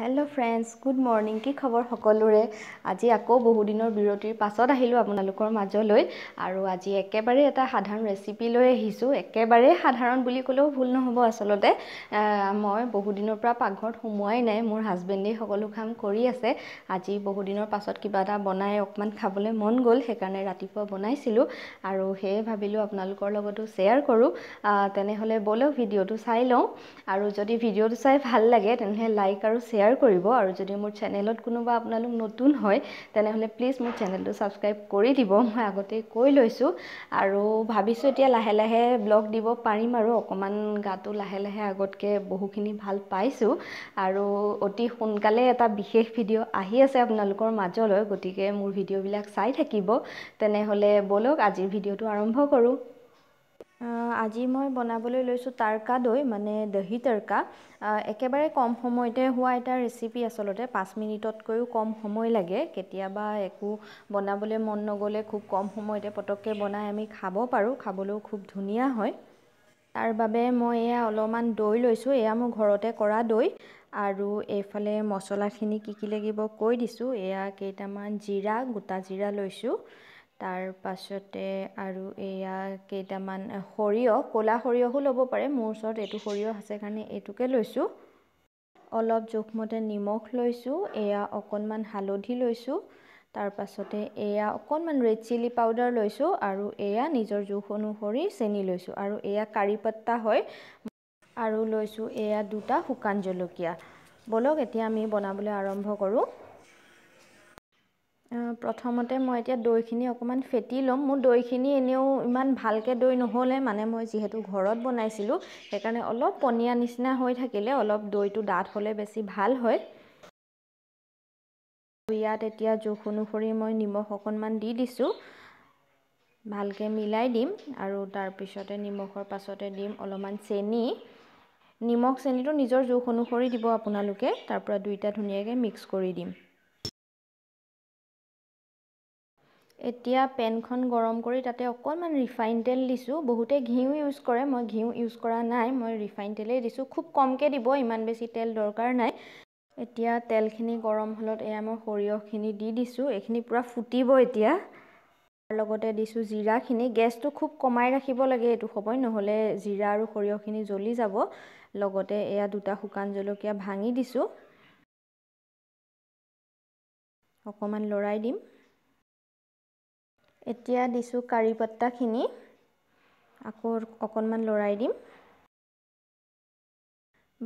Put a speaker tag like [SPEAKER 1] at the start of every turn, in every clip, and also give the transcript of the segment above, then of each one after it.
[SPEAKER 1] hello' friends good morning কি খবৰ সকলোৰে আজি আকৌ বহুদিনৰ বিৰতিৰ পাছত আহিলোঁ আপোনালোকৰ মাজলৈ আৰু আজি একেবাৰে এটা সাধাৰণ ৰেচিপি লৈ আহিছোঁ একেবাৰে সাধাৰণ বুলি ক'লেও ভুল নহ'ব আচলতে মই বহুদিনৰ পৰা পাকঘৰত সোমোৱাই নাই মোৰ হাজবেণ্ডেই সকলো কাম কৰি আছে আজি বহুদিনৰ পাছত কিবা এটা বনাই অকণমান খাবলৈ মন গ'ল সেইকাৰণে ৰাতিপুৱা বনাইছিলোঁ আৰু সেয়ে ভাবিলোঁ আপোনালোকৰ লগতো শ্বেয়াৰ কৰোঁ তেনেহ'লে ব'লক ভিডিঅ'টো চাই লওঁ আৰু যদি ভিডিঅ'টো চাই ভাল লাগে তেনেহ'লে লাইক আৰু শ্বেয়াৰ শ্বেয়াৰ কৰিব আৰু যদি মোৰ চেনেলত কোনোবা আপোনালোক নতুন হয় তেনেহ'লে প্লিজ মোৰ চেনেলটো ছাবস্ক্ৰাইব কৰি দিব মই আগতেই কৈ লৈছোঁ আৰু ভাবিছোঁ এতিয়া লাহে লাহে ব্লগ দিব পাৰিম আৰু অকণমান গাটো লাহে লাহে আগতকৈ বহুখিনি ভাল পাইছোঁ আৰু অতি সোনকালে এটা বিশেষ ভিডিঅ' আহি আছে আপোনালোকৰ মাজলৈ গতিকে মোৰ ভিডিঅ'বিলাক চাই থাকিব তেনেহ'লে ব'লক আজিৰ ভিডিঅ'টো আৰম্ভ কৰোঁ আজি মই বনাবলৈ লৈছোঁ তাৰকা দৈ মানে দহি তাৰকা একেবাৰে কম সময়তে হোৱা এটা ৰেচিপি আচলতে পাঁচ মিনিটতকৈও কম সময় লাগে কেতিয়াবা একো বনাবলৈ মন নগ'লে খুব কম সময়তে পটককৈ বনাই আমি খাব পাৰোঁ খাবলৈও খুব ধুনীয়া হয় তাৰ বাবে মই এয়া অলপমান দৈ লৈছোঁ এয়া মোৰ ঘৰতে কৰা দৈ আৰু এইফালে মছলাখিনি কি কি লাগিব কৈ দিছোঁ এয়া কেইটামান জিৰা গোটা জিৰা লৈছোঁ তাৰ পাছতে আৰু এয়া কেইটামান সৰিয়হ ক'লা সৰিয়হো ল'ব পাৰে মোৰ ওচৰত এইটো সৰিয়হ আছে কাৰণে এইটোকে লৈছোঁ অলপ জোখমতে নিমখ লৈছোঁ এয়া অকণমান হালধি লৈছোঁ তাৰপাছতে এয়া অকণমান ৰেড চিলি পাউডাৰ লৈছোঁ আৰু এয়া নিজৰ জোখ অনুসৰি চেনি লৈছোঁ আৰু এয়া কাৰী পাত্তা হয় আৰু লৈছোঁ এয়া দুটা শুকান জলকীয়া ব'লক এতিয়া আমি বনাবলৈ আৰম্ভ কৰোঁ প্ৰথমতে মই এতিয়া দৈখিনি অকণমান ফেটি ল'ম মোৰ দৈখিনি এনেও ইমান ভালকৈ দৈ নহ'লে মানে মই যিহেতু ঘৰত বনাইছিলোঁ সেইকাৰণে অলপ পনীয়া নিচিনা হৈ থাকিলে অলপ দৈটো ডাঠ হ'লে বেছি ভাল হয় ইয়াত এতিয়া জোখ অনুসৰি মই নিমখ অকণমান দি দিছোঁ ভালকৈ মিলাই দিম আৰু তাৰপিছতে নিমখৰ পাছতে দিম অলপমান চেনি নিমখ চেনিটো নিজৰ জোখ অনুসৰি দিব আপোনালোকে তাৰপৰা দুইটা ধুনীয়াকৈ মিক্স কৰি দিম এতিয়া পেনখন গৰম কৰি তাতে অকণমান ৰিফাইন তেল দিছোঁ বহুতে ঘিউ ইউজ কৰে মই ঘিউ ইউজ কৰা নাই মই ৰিফাইন তেলেই দিছোঁ খুব কমকৈ দিব ইমান বেছি তেল দৰকাৰ নাই এতিয়া তেলখিনি গৰম হ'লত এয়া মই সৰিয়হখিনি দি দিছোঁ এইখিনি পূৰা ফুটিব এতিয়া তাৰ লগতে দিছোঁ জিৰাখিনি গেছটো খুব কমাই ৰাখিব লাগে এইটো সময় নহ'লে জিৰা আৰু সৰিয়হখিনি জ্বলি যাব লগতে এয়া দুটা শুকান জলকীয়া ভাঙি দিছোঁ অকণমান লৰাই দিম এতিয়া দিছোঁ কাৰী পাত্তাখিনি আকৌ অকণমান লৰাই দিম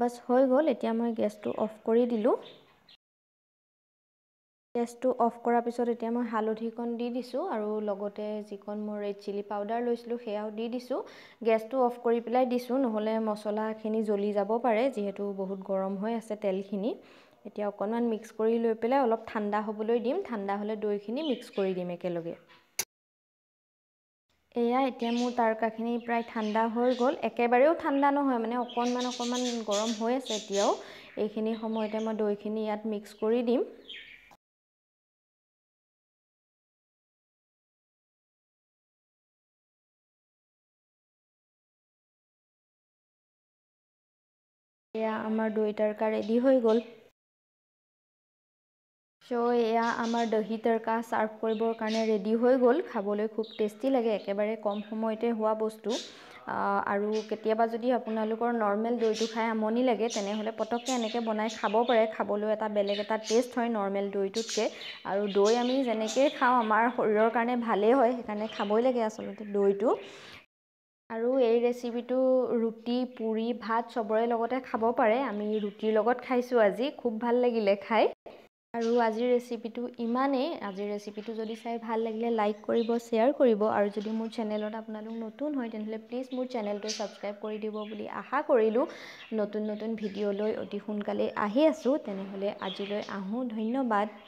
[SPEAKER 1] বাছ হৈ গ'ল এতিয়া মই গেছটো অফ কৰি দিলোঁ গেছটো অফ কৰাৰ পিছত এতিয়া মই হালধিকণ দি দিছোঁ আৰু লগতে যিকণ মই ৰেড চিলি পাউডাৰ লৈছিলোঁ সেয়াও দি দিছোঁ গেছটো অফ কৰি পেলাই দিছোঁ নহ'লে মছলাখিনি জ্বলি যাব পাৰে যিহেতু বহুত গৰম হৈ আছে তেলখিনি এতিয়া অকণমান মিক্স কৰি লৈ পেলাই অলপ ঠাণ্ডা হ'বলৈ দিম ঠাণ্ডা হ'লে দৈখিনি মিক্স কৰি দিম একেলগে এয়া এতিয়া মোৰ তাৰকাখিনি প্ৰায় ঠাণ্ডা হৈ গ'ল একেবাৰেও ঠাণ্ডা নহয় মানে অকণমান অকণমান গৰম হৈ আছে এতিয়াও এইখিনি সময়তে মই দৈখিনি ইয়াত মিক্স কৰি দিম এয়া আমাৰ দৈ তাৰকা ৰেডি হৈ গ'ল চ' এয়া আমাৰ দহি তৰকা চাৰ্ভ কৰিবৰ কাৰণে ৰেডি হৈ গ'ল খাবলৈ খুব টেষ্টি লাগে একেবাৰে কম সময়তে হোৱা বস্তু আৰু কেতিয়াবা যদি আপোনালোকৰ নৰ্মেল দৈটো খাই আমনি লাগে তেনেহ'লে পটককৈ এনেকৈ বনাই খাব পাৰে খাবলৈ এটা বেলেগ এটা টেষ্ট হয় নৰ্মেল দৈটোতকৈ আৰু দৈ আমি যেনেকৈ খাওঁ আমাৰ শৰীৰৰ কাৰণে ভালেই হয় সেইকাৰণে খাবই লাগে আচলতে দৈটো আৰু এই ৰেচিপিটো ৰুটি পুৰি ভাত চবৰে লগতে খাব পাৰে আমি ৰুটিৰ লগত খাইছোঁ আজি খুব ভাল লাগিলে খাই আৰু আজিৰ ৰেচিপিটো ইমানেই আজিৰ ৰেচিপিটো যদি চাই ভাল লাগিলে লাইক কৰিব শ্বেয়াৰ কৰিব আৰু যদি মোৰ চেনেলত আপোনালোক নতুন হয় তেনেহ'লে প্লিজ মোৰ চেনেলটো ছাবস্ক্ৰাইব কৰি দিব বুলি আশা কৰিলোঁ নতুন নতুন ভিডিঅ'লৈ অতি সোনকালেই আহি আছোঁ তেনেহ'লে আজিলৈ আহোঁ ধন্যবাদ